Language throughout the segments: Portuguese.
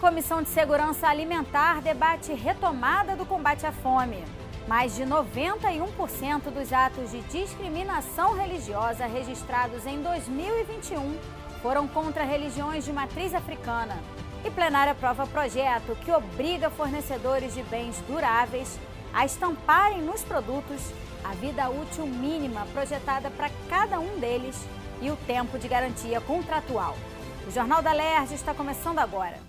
Comissão de Segurança Alimentar debate retomada do combate à fome. Mais de 91% dos atos de discriminação religiosa registrados em 2021 foram contra religiões de matriz africana. E plenária aprova projeto que obriga fornecedores de bens duráveis a estamparem nos produtos a vida útil mínima projetada para cada um deles e o tempo de garantia contratual. O Jornal da Lerge está começando agora.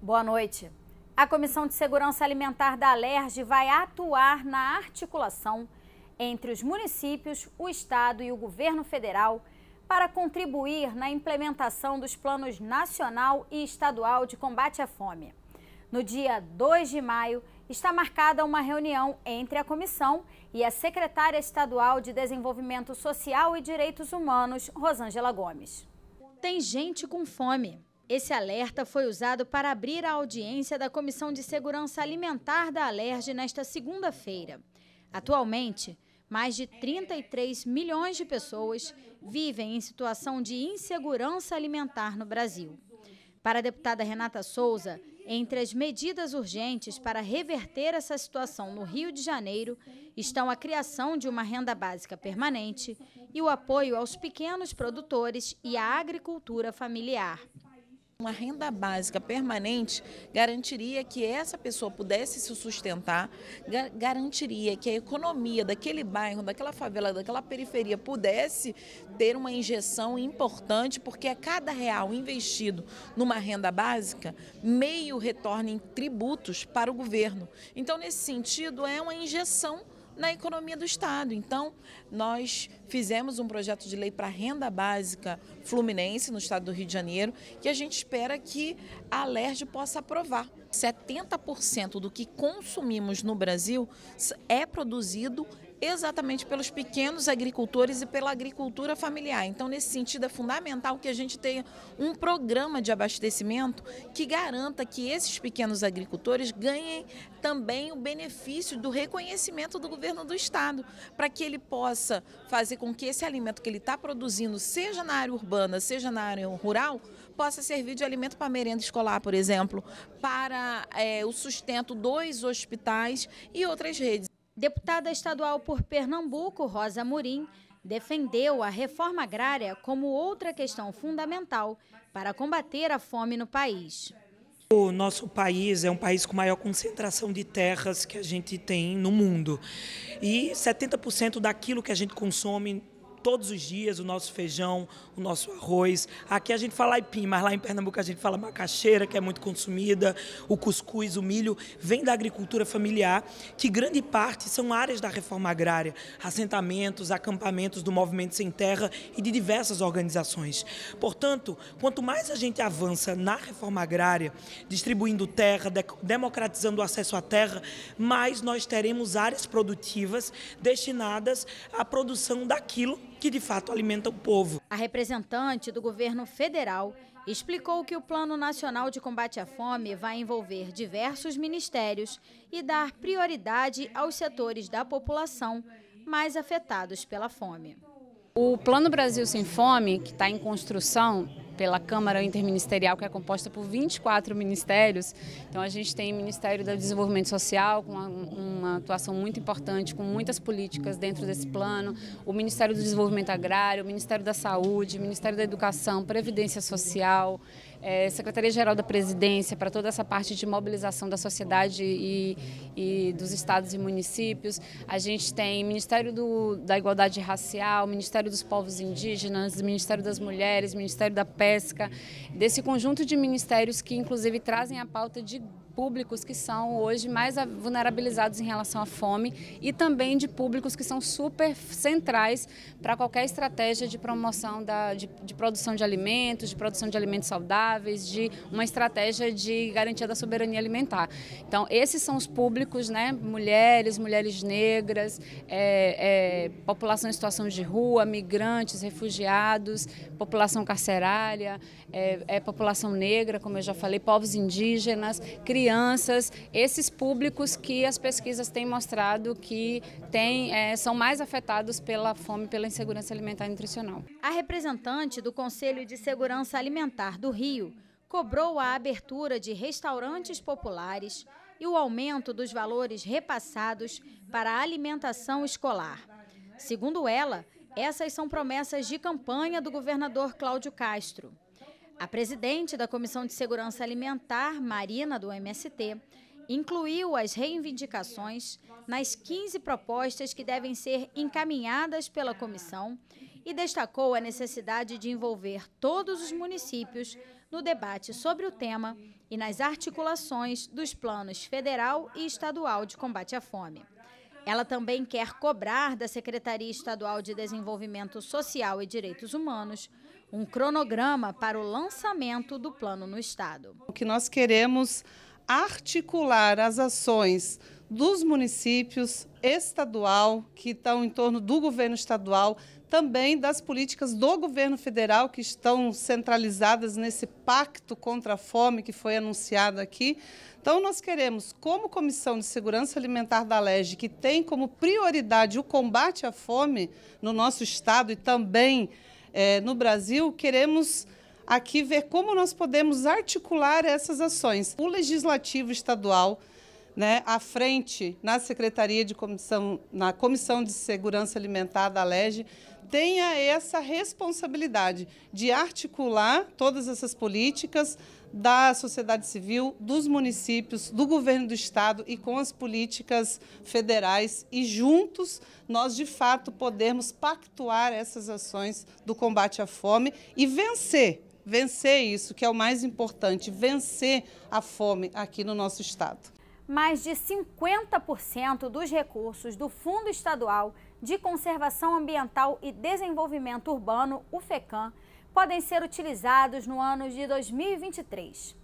Boa noite. A Comissão de Segurança Alimentar da Alerj vai atuar na articulação entre os municípios, o Estado e o governo federal para contribuir na implementação dos planos nacional e estadual de combate à fome. No dia 2 de maio, está marcada uma reunião entre a comissão e a secretária estadual de Desenvolvimento Social e Direitos Humanos, Rosângela Gomes. Tem gente com fome. Esse alerta foi usado para abrir a audiência da Comissão de Segurança Alimentar da Alerj nesta segunda-feira. Atualmente, mais de 33 milhões de pessoas vivem em situação de insegurança alimentar no Brasil. Para a deputada Renata Souza, entre as medidas urgentes para reverter essa situação no Rio de Janeiro estão a criação de uma renda básica permanente e o apoio aos pequenos produtores e à agricultura familiar. Uma renda básica permanente garantiria que essa pessoa pudesse se sustentar, garantiria que a economia daquele bairro, daquela favela, daquela periferia pudesse ter uma injeção importante, porque a cada real investido numa renda básica, meio retorna em tributos para o governo. Então, nesse sentido, é uma injeção na economia do Estado. Então, nós fizemos um projeto de lei para renda básica fluminense no estado do Rio de Janeiro, que a gente espera que a LERJ possa aprovar. 70% do que consumimos no Brasil é produzido exatamente pelos pequenos agricultores e pela agricultura familiar. Então, nesse sentido, é fundamental que a gente tenha um programa de abastecimento que garanta que esses pequenos agricultores ganhem também o benefício do reconhecimento do governo do Estado, para que ele possa fazer com que esse alimento que ele está produzindo, seja na área urbana, seja na área rural, possa servir de alimento para merenda escolar, por exemplo, para é, o sustento dos hospitais e outras redes. Deputada estadual por Pernambuco, Rosa Murim, defendeu a reforma agrária como outra questão fundamental para combater a fome no país. O nosso país é um país com maior concentração de terras que a gente tem no mundo. E 70% daquilo que a gente consome todos os dias, o nosso feijão, o nosso arroz. Aqui a gente fala aipim, mas lá em Pernambuco a gente fala macaxeira, que é muito consumida, o cuscuz, o milho, vem da agricultura familiar, que grande parte são áreas da reforma agrária, assentamentos, acampamentos do movimento sem terra e de diversas organizações. Portanto, quanto mais a gente avança na reforma agrária, distribuindo terra, democratizando o acesso à terra, mais nós teremos áreas produtivas destinadas à produção daquilo que de fato alimenta o povo. A representante do governo federal explicou que o Plano Nacional de Combate à Fome vai envolver diversos ministérios e dar prioridade aos setores da população mais afetados pela fome. O Plano Brasil Sem Fome, que está em construção, pela Câmara Interministerial, que é composta por 24 ministérios. Então, a gente tem o Ministério do Desenvolvimento Social, com uma, uma atuação muito importante, com muitas políticas dentro desse plano, o Ministério do Desenvolvimento Agrário, o Ministério da Saúde, o Ministério da Educação, Previdência Social é, Secretaria-Geral da Presidência, para toda essa parte de mobilização da sociedade e, e dos estados e municípios. A gente tem Ministério do, da Igualdade Racial, Ministério dos Povos Indígenas, Ministério das Mulheres, Ministério da Pesca, desse conjunto de ministérios que, inclusive, trazem a pauta de públicos que são hoje mais vulnerabilizados em relação à fome e também de públicos que são super centrais para qualquer estratégia de promoção da, de, de, produção de alimentos, de produção de alimentos saudáveis, de uma estratégia de garantia da soberania alimentar. Então, esses são os públicos, né? mulheres, mulheres negras, é, é, população em situação de rua, migrantes, refugiados, população carcerária, é, é população negra, como eu já falei, povos indígenas, crianças, crianças, esses públicos que as pesquisas têm mostrado que têm, é, são mais afetados pela fome, pela insegurança alimentar e nutricional. A representante do Conselho de Segurança Alimentar do Rio cobrou a abertura de restaurantes populares e o aumento dos valores repassados para a alimentação escolar. Segundo ela, essas são promessas de campanha do governador Cláudio Castro. A presidente da Comissão de Segurança Alimentar, Marina, do MST, incluiu as reivindicações nas 15 propostas que devem ser encaminhadas pela comissão e destacou a necessidade de envolver todos os municípios no debate sobre o tema e nas articulações dos planos federal e estadual de combate à fome. Ela também quer cobrar da Secretaria Estadual de Desenvolvimento Social e Direitos Humanos um cronograma para o lançamento do plano no Estado. O que nós queremos articular as ações dos municípios, estadual, que estão em torno do governo estadual, também das políticas do governo federal, que estão centralizadas nesse pacto contra a fome que foi anunciado aqui. Então, nós queremos, como Comissão de Segurança Alimentar da LEGE, que tem como prioridade o combate à fome no nosso estado e também é, no Brasil, queremos aqui ver como nós podemos articular essas ações. O Legislativo Estadual, né, à frente, na Secretaria de Comissão, na Comissão de Segurança Alimentar da LEGE, tenha essa responsabilidade de articular todas essas políticas, da sociedade civil, dos municípios, do governo do estado e com as políticas federais e juntos nós de fato podermos pactuar essas ações do combate à fome e vencer, vencer isso que é o mais importante, vencer a fome aqui no nosso estado. Mais de 50% dos recursos do Fundo Estadual de Conservação Ambiental e Desenvolvimento Urbano, o FECAM, podem ser utilizados no ano de 2023.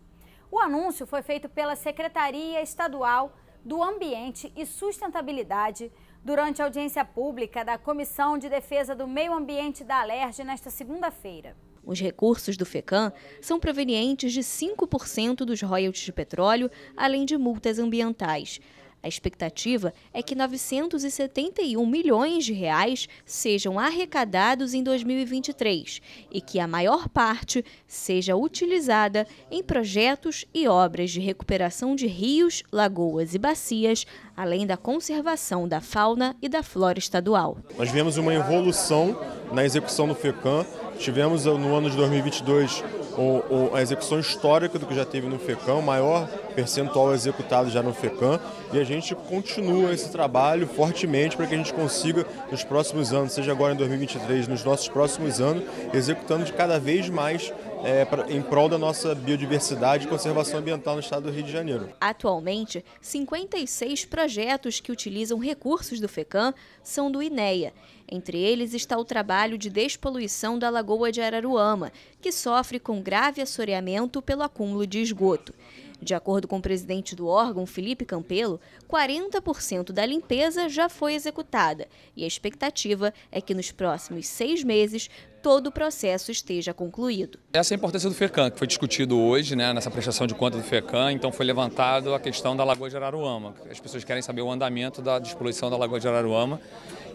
O anúncio foi feito pela Secretaria Estadual do Ambiente e Sustentabilidade durante a audiência pública da Comissão de Defesa do Meio Ambiente da Alerj nesta segunda-feira. Os recursos do FECAM são provenientes de 5% dos royalties de petróleo, além de multas ambientais. A expectativa é que 971 milhões de reais sejam arrecadados em 2023 e que a maior parte seja utilizada em projetos e obras de recuperação de rios, lagoas e bacias, além da conservação da fauna e da flora estadual. Nós vemos uma evolução na execução do FECAM. Tivemos eh, no ano de 2022 um, um, a execução histórica do que já teve no FECAM, maior percentual executado já no FECAM, e a gente continua esse trabalho fortemente para que a gente consiga, nos próximos anos, seja agora em 2023, nos nossos próximos anos, executando de cada vez mais é, pra, em prol da nossa biodiversidade e conservação ambiental no estado do Rio de Janeiro. Atualmente, 56 projetos que utilizam recursos do FECAM são do INEA entre eles está o trabalho de despoluição da Lagoa de Araruama, que sofre com grave assoreamento pelo acúmulo de esgoto. De acordo com o presidente do órgão, Felipe Campelo, 40% da limpeza já foi executada e a expectativa é que nos próximos seis meses todo o processo esteja concluído. Essa é a importância do FECAM, que foi discutido hoje né, nessa prestação de conta do FECAM, então foi levantado a questão da Lagoa de Araruama. As pessoas querem saber o andamento da despoluição da Lagoa de Araruama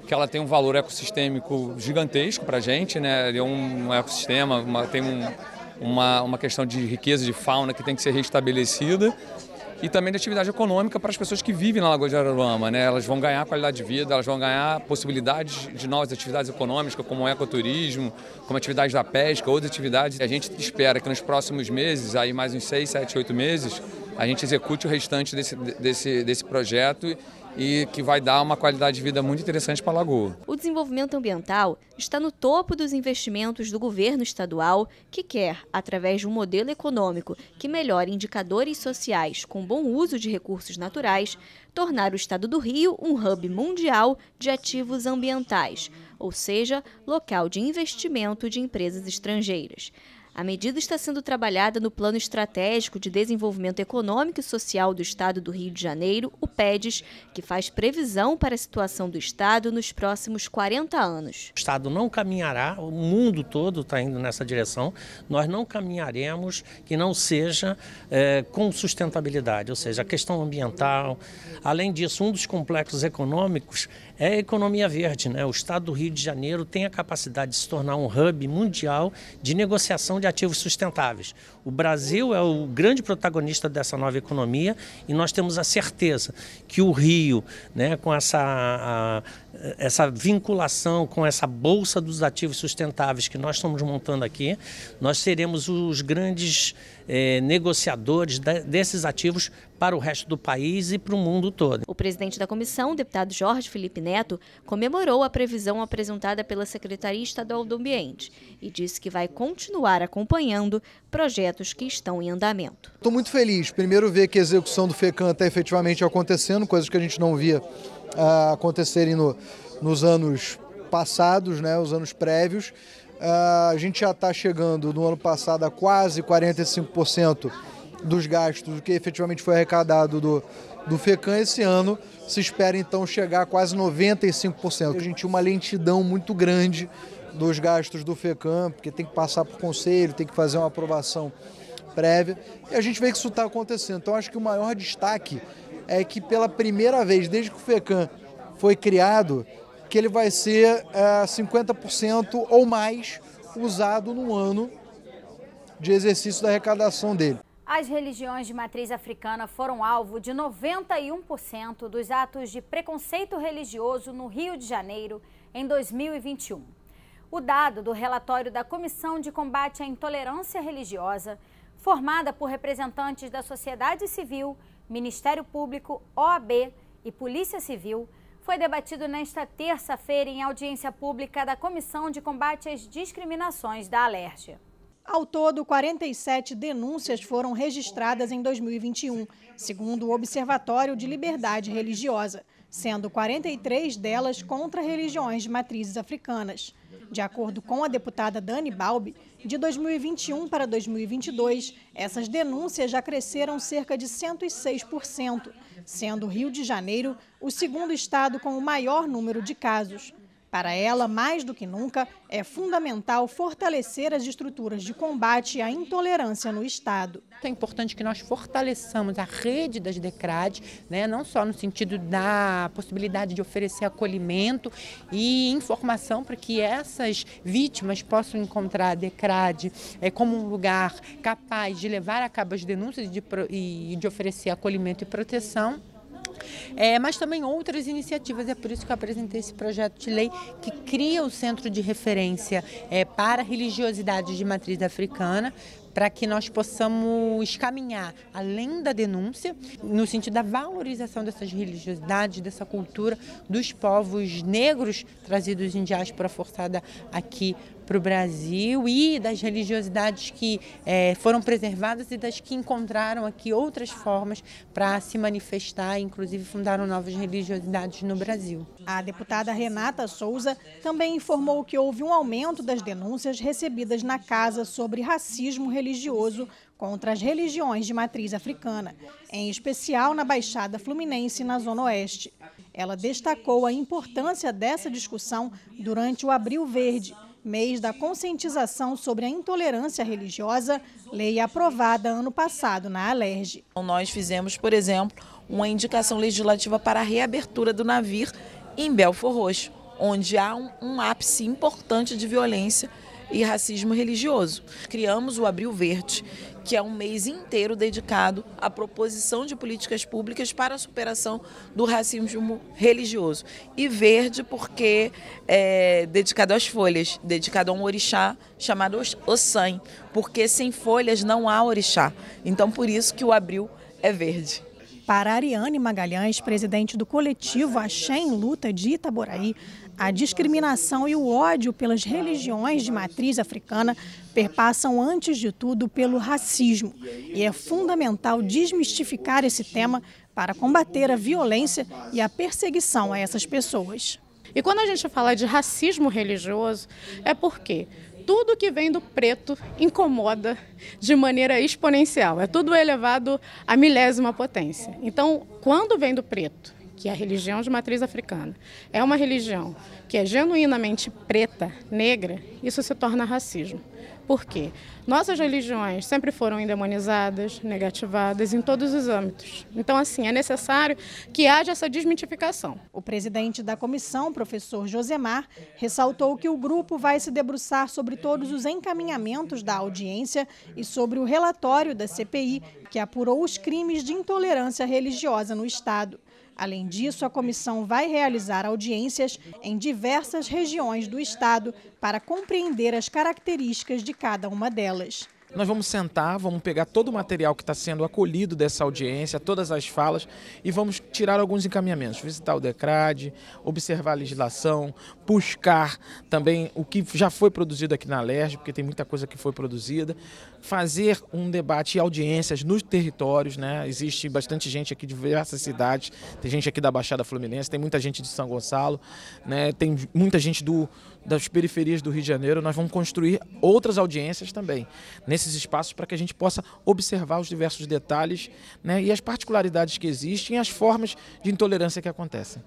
que ela tem um valor ecossistêmico gigantesco para a gente, né? É um ecossistema, uma, tem um, uma, uma questão de riqueza de fauna que tem que ser restabelecida e também da atividade econômica para as pessoas que vivem na Lagoa de Araruama. Né? Elas vão ganhar qualidade de vida, elas vão ganhar possibilidades de novas atividades econômicas, como o ecoturismo, como atividades da pesca, outras atividades. A gente espera que nos próximos meses, aí mais uns seis, sete, oito meses, a gente execute o restante desse, desse, desse projeto e que vai dar uma qualidade de vida muito interessante para a Lagoa. O desenvolvimento ambiental está no topo dos investimentos do governo estadual, que quer, através de um modelo econômico que melhore indicadores sociais com bom uso de recursos naturais, tornar o estado do Rio um hub mundial de ativos ambientais, ou seja, local de investimento de empresas estrangeiras. A medida está sendo trabalhada no Plano Estratégico de Desenvolvimento Econômico e Social do Estado do Rio de Janeiro, o PEDES, que faz previsão para a situação do Estado nos próximos 40 anos. O Estado não caminhará, o mundo todo está indo nessa direção, nós não caminharemos que não seja é, com sustentabilidade, ou seja, a questão ambiental. Além disso, um dos complexos econômicos é a economia verde. Né? O estado do Rio de Janeiro tem a capacidade de se tornar um hub mundial de negociação de ativos sustentáveis. O Brasil é o grande protagonista dessa nova economia e nós temos a certeza que o Rio, né, com essa. A, eh, essa vinculação com essa bolsa dos ativos sustentáveis que nós estamos montando aqui, nós seremos os grandes eh, negociadores de, desses ativos para o resto do país e para o mundo todo. O presidente da comissão, deputado Jorge Felipe Neto, comemorou a previsão apresentada pela Secretaria Estadual do Ambiente e disse que vai continuar acompanhando projetos que estão em andamento. Estou muito feliz, primeiro ver que a execução do FECAN está efetivamente acontecendo, coisas que a gente não via uh, acontecerem no, nos anos passados, né, os anos prévios. Uh, a gente já está chegando no ano passado a quase 45% dos gastos, que efetivamente foi arrecadado do, do FECAM. Esse ano se espera então chegar a quase 95%. A gente tinha uma lentidão muito grande dos gastos do FECAM, porque tem que passar por conselho, tem que fazer uma aprovação prévia. E a gente vê que isso está acontecendo. Então acho que o maior destaque é que pela primeira vez, desde que o FECAM foi criado, que ele vai ser é, 50% ou mais usado no ano de exercício da arrecadação dele. As religiões de matriz africana foram alvo de 91% dos atos de preconceito religioso no Rio de Janeiro em 2021. O dado do relatório da Comissão de Combate à Intolerância Religiosa, formada por representantes da sociedade civil Ministério Público, OAB e Polícia Civil foi debatido nesta terça-feira em audiência pública da Comissão de Combate às Discriminações da Alérgia. Ao todo, 47 denúncias foram registradas em 2021, segundo o Observatório de Liberdade Religiosa, sendo 43 delas contra religiões de matrizes africanas. De acordo com a deputada Dani Balbi, de 2021 para 2022, essas denúncias já cresceram cerca de 106%, sendo o Rio de Janeiro o segundo estado com o maior número de casos. Para ela, mais do que nunca, é fundamental fortalecer as estruturas de combate à intolerância no Estado. Então, é importante que nós fortaleçamos a rede das DECRAD, né, não só no sentido da possibilidade de oferecer acolhimento e informação para que essas vítimas possam encontrar a DECRAD é, como um lugar capaz de levar a cabo as denúncias e de, e de oferecer acolhimento e proteção, é, mas também outras iniciativas. É por isso que eu apresentei esse projeto de lei que cria o centro de referência é, para religiosidade de matriz africana, para que nós possamos caminhar além da denúncia, no sentido da valorização dessas religiosidades, dessa cultura dos povos negros trazidos em diáspora forçada aqui para o Brasil e das religiosidades que é, foram preservadas e das que encontraram aqui outras formas para se manifestar, inclusive fundaram novas religiosidades no Brasil. A deputada Renata Souza também informou que houve um aumento das denúncias recebidas na casa sobre racismo religioso religioso contra as religiões de matriz africana, em especial na Baixada Fluminense, na Zona Oeste. Ela destacou a importância dessa discussão durante o Abril Verde, mês da conscientização sobre a intolerância religiosa, lei aprovada ano passado na Alerj. Então, nós fizemos, por exemplo, uma indicação legislativa para a reabertura do navio em Belfor Roxo, onde há um, um ápice importante de violência e racismo religioso. Criamos o Abril Verde, que é um mês inteiro dedicado à proposição de políticas públicas para a superação do racismo religioso. E verde porque é dedicado às folhas, dedicado a um orixá chamado Ossan, porque sem folhas não há orixá. Então por isso que o abril é verde. Para Ariane Magalhães, presidente do coletivo Axé em Luta de Itaboraí, a discriminação e o ódio pelas religiões de matriz africana perpassam, antes de tudo, pelo racismo. E é fundamental desmistificar esse tema para combater a violência e a perseguição a essas pessoas. E quando a gente fala de racismo religioso, é porque tudo que vem do preto incomoda de maneira exponencial. É tudo elevado à milésima potência. Então, quando vem do preto que é a religião de matriz africana, é uma religião que é genuinamente preta, negra, isso se torna racismo. Por quê? Nossas religiões sempre foram endemonizadas, negativadas em todos os âmbitos. Então, assim, é necessário que haja essa desmitificação. O presidente da comissão, professor Josemar, ressaltou que o grupo vai se debruçar sobre todos os encaminhamentos da audiência e sobre o relatório da CPI que apurou os crimes de intolerância religiosa no Estado. Além disso, a comissão vai realizar audiências em diversas regiões do estado para compreender as características de cada uma delas nós vamos sentar, vamos pegar todo o material que está sendo acolhido dessa audiência, todas as falas, e vamos tirar alguns encaminhamentos. Visitar o DECRAD, observar a legislação, buscar também o que já foi produzido aqui na LERJ, porque tem muita coisa que foi produzida, fazer um debate e audiências nos territórios, né? Existe bastante gente aqui de diversas cidades, tem gente aqui da Baixada Fluminense, tem muita gente de São Gonçalo, né? tem muita gente do das periferias do Rio de Janeiro, nós vamos construir outras audiências também nesses espaços para que a gente possa observar os diversos detalhes né, e as particularidades que existem e as formas de intolerância que acontecem.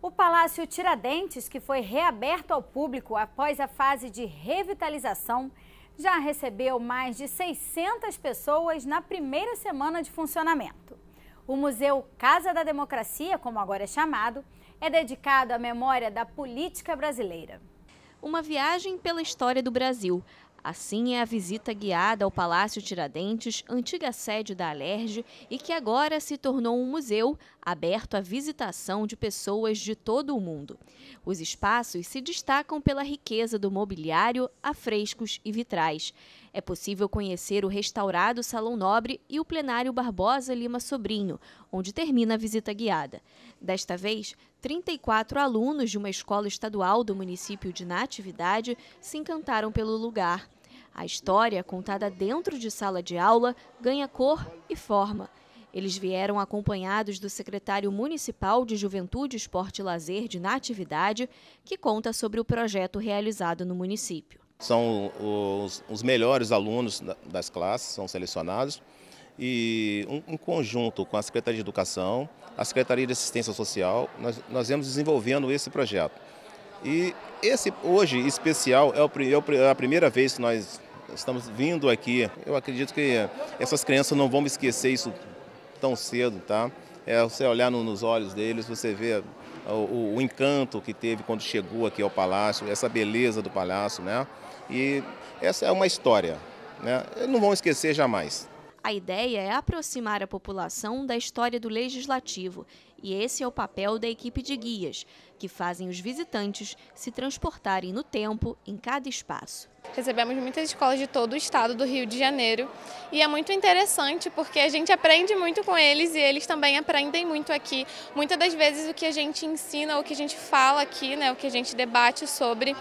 O Palácio Tiradentes, que foi reaberto ao público após a fase de revitalização, já recebeu mais de 600 pessoas na primeira semana de funcionamento. O Museu Casa da Democracia, como agora é chamado, é dedicado à memória da política brasileira uma viagem pela história do Brasil. Assim é a visita guiada ao Palácio Tiradentes, antiga sede da Alerj, e que agora se tornou um museu aberto à visitação de pessoas de todo o mundo. Os espaços se destacam pela riqueza do mobiliário, afrescos e vitrais. É possível conhecer o restaurado Salão Nobre e o plenário Barbosa Lima Sobrinho, onde termina a visita guiada. Desta vez, 34 alunos de uma escola estadual do município de Natividade se encantaram pelo lugar. A história, contada dentro de sala de aula, ganha cor e forma. Eles vieram acompanhados do secretário municipal de Juventude, Esporte e Lazer de Natividade, que conta sobre o projeto realizado no município. São os, os melhores alunos das classes, são selecionados e um, um, conjunto com a Secretaria de Educação, a Secretaria de Assistência Social, nós, nós vemos desenvolvendo esse projeto. E esse hoje especial é, o, é, é a primeira vez que nós estamos vindo aqui. Eu acredito que essas crianças não vão esquecer isso tão cedo, tá? É você olhar no, nos olhos deles, você vê o, o, o encanto que teve quando chegou aqui ao palácio, essa beleza do palácio, né? E essa é uma história, né? não vão esquecer jamais. A ideia é aproximar a população da história do legislativo, e esse é o papel da equipe de guias, que fazem os visitantes se transportarem no tempo em cada espaço. Recebemos muitas escolas de todo o estado do Rio de Janeiro e é muito interessante porque a gente aprende muito com eles e eles também aprendem muito aqui. Muitas das vezes o que a gente ensina, o que a gente fala aqui, né, o que a gente debate sobre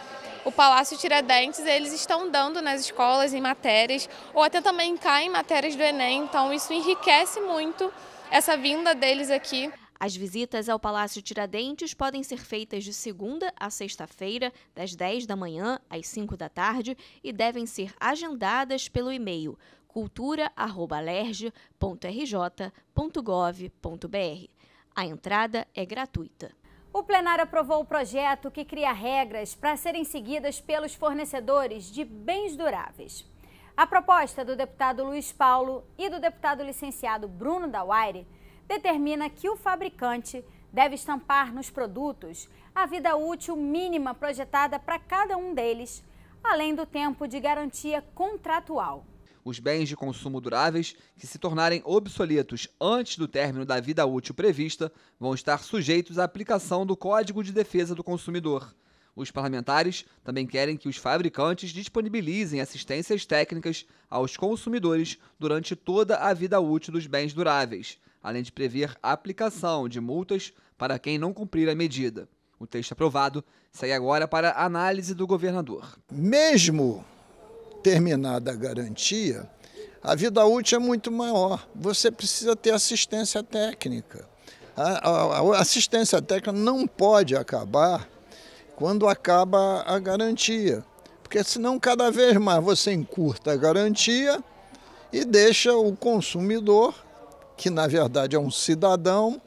o Palácio Tiradentes, eles estão dando nas escolas, em matérias, ou até também cá em matérias do Enem, então isso enriquece muito essa vinda deles aqui. As visitas ao Palácio Tiradentes podem ser feitas de segunda a sexta-feira, das 10 da manhã às 5 da tarde, e devem ser agendadas pelo e-mail cultura.lerge.rj.gov.br. A entrada é gratuita. O plenário aprovou o projeto que cria regras para serem seguidas pelos fornecedores de bens duráveis. A proposta do deputado Luiz Paulo e do deputado licenciado Bruno Dawaire determina que o fabricante deve estampar nos produtos a vida útil mínima projetada para cada um deles, além do tempo de garantia contratual os bens de consumo duráveis que se tornarem obsoletos antes do término da vida útil prevista vão estar sujeitos à aplicação do Código de Defesa do Consumidor. Os parlamentares também querem que os fabricantes disponibilizem assistências técnicas aos consumidores durante toda a vida útil dos bens duráveis, além de prever a aplicação de multas para quem não cumprir a medida. O texto aprovado segue agora para análise do governador. Mesmo terminada a garantia, a vida útil é muito maior. Você precisa ter assistência técnica. A, a, a assistência técnica não pode acabar quando acaba a garantia, porque senão cada vez mais você encurta a garantia e deixa o consumidor, que na verdade é um cidadão,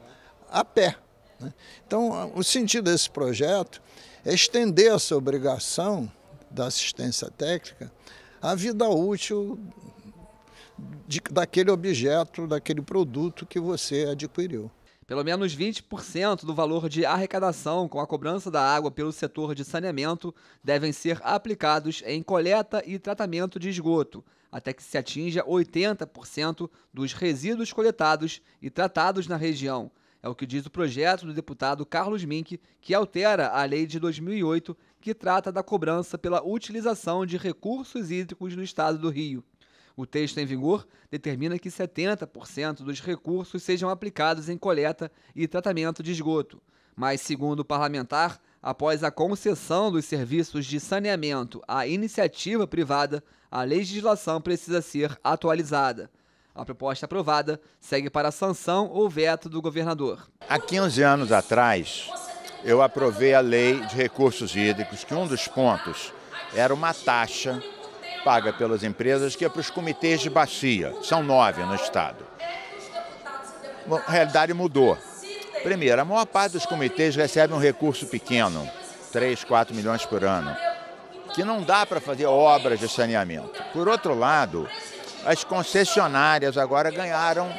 a pé. Né? Então, o sentido desse projeto é estender essa obrigação da assistência técnica a vida útil de, daquele objeto, daquele produto que você adquiriu. Pelo menos 20% do valor de arrecadação com a cobrança da água pelo setor de saneamento devem ser aplicados em coleta e tratamento de esgoto, até que se atinja 80% dos resíduos coletados e tratados na região. É o que diz o projeto do deputado Carlos Mink, que altera a lei de 2008 que trata da cobrança pela utilização de recursos hídricos no estado do Rio. O texto em vigor determina que 70% dos recursos sejam aplicados em coleta e tratamento de esgoto. Mas, segundo o parlamentar, após a concessão dos serviços de saneamento à iniciativa privada, a legislação precisa ser atualizada. A proposta aprovada segue para sanção ou veto do governador. Há 15 anos atrás, eu aprovei a lei de recursos hídricos, que um dos pontos era uma taxa paga pelas empresas que é para os comitês de bacia. São nove no estado. A realidade mudou. Primeiro, a maior parte dos comitês recebe um recurso pequeno, 3, 4 milhões por ano, que não dá para fazer obras de saneamento. Por outro lado, as concessionárias agora ganharam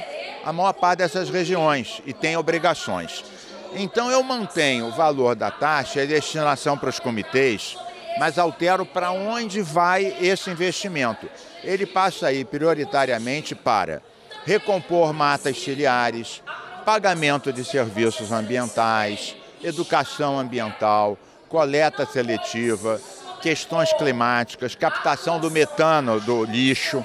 a maior parte dessas regiões e têm obrigações. Então eu mantenho o valor da taxa e é destinação para os comitês, mas altero para onde vai esse investimento. Ele passa aí prioritariamente para recompor matas ciliares, pagamento de serviços ambientais, educação ambiental, coleta seletiva, questões climáticas, captação do metano do lixo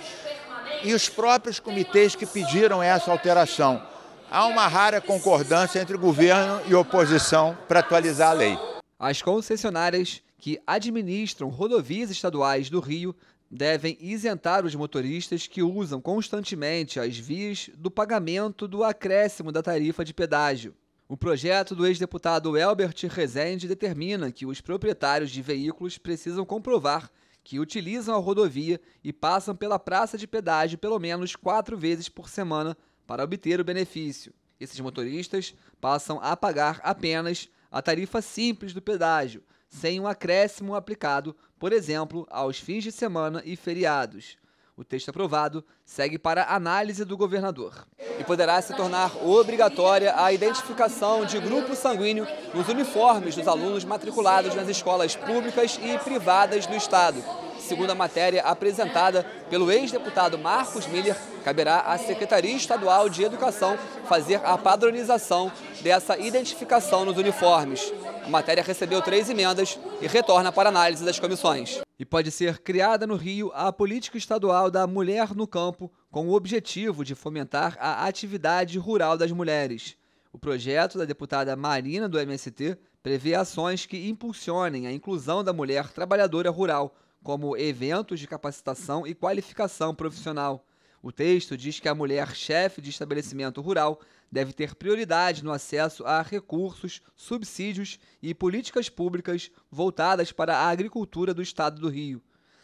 e os próprios comitês que pediram essa alteração há uma rara concordância entre governo e oposição para atualizar a lei. As concessionárias que administram rodovias estaduais do Rio devem isentar os motoristas que usam constantemente as vias do pagamento do acréscimo da tarifa de pedágio. O projeto do ex-deputado Elbert Rezende determina que os proprietários de veículos precisam comprovar que utilizam a rodovia e passam pela praça de pedágio pelo menos quatro vezes por semana para obter o benefício, esses motoristas passam a pagar apenas a tarifa simples do pedágio, sem um acréscimo aplicado, por exemplo, aos fins de semana e feriados. O texto aprovado segue para análise do governador. E poderá se tornar obrigatória a identificação de grupo sanguíneo nos uniformes dos alunos matriculados nas escolas públicas e privadas do Estado. Segundo a matéria apresentada pelo ex-deputado Marcos Miller, caberá à Secretaria Estadual de Educação fazer a padronização dessa identificação nos uniformes. A matéria recebeu três emendas e retorna para análise das comissões. E pode ser criada no Rio a política estadual da mulher no campo, com o objetivo de fomentar a atividade rural das mulheres. O projeto da deputada Marina do MST prevê ações que impulsionem a inclusão da mulher trabalhadora rural como eventos de capacitação e qualificação profissional. O texto diz que a mulher chefe de estabelecimento rural deve ter prioridade no acesso a recursos, subsídios e políticas públicas voltadas para a agricultura do estado do Rio.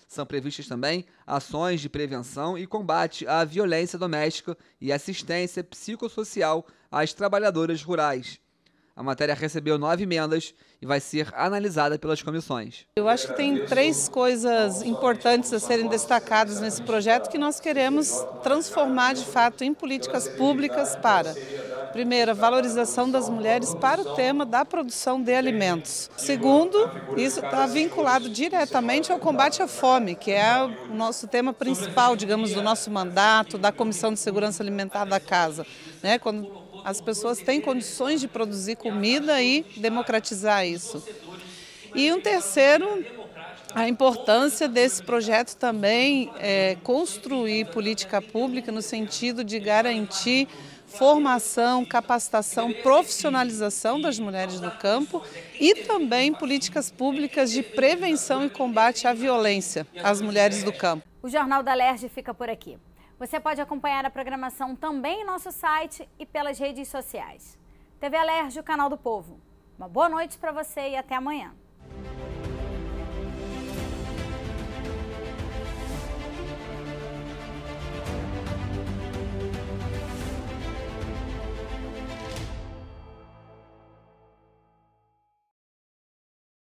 São previstas também ações de prevenção e combate à violência doméstica e assistência psicossocial às trabalhadoras rurais. A matéria recebeu nove emendas e vai ser analisada pelas comissões. Eu acho que tem três coisas importantes a serem destacadas nesse projeto que nós queremos transformar de fato em políticas públicas para. Primeiro, a valorização das mulheres para o tema da produção de alimentos. Segundo, isso está vinculado diretamente ao combate à fome, que é o nosso tema principal, digamos, do nosso mandato, da Comissão de Segurança Alimentar da Casa. Né? Quando as pessoas têm condições de produzir comida e democratizar isso. E um terceiro, a importância desse projeto também é construir política pública no sentido de garantir formação, capacitação, profissionalização das mulheres do campo e também políticas públicas de prevenção e combate à violência às mulheres do campo. O Jornal da Lerge fica por aqui. Você pode acompanhar a programação também em nosso site e pelas redes sociais. TV Alerj, o canal do povo. Uma boa noite para você e até amanhã.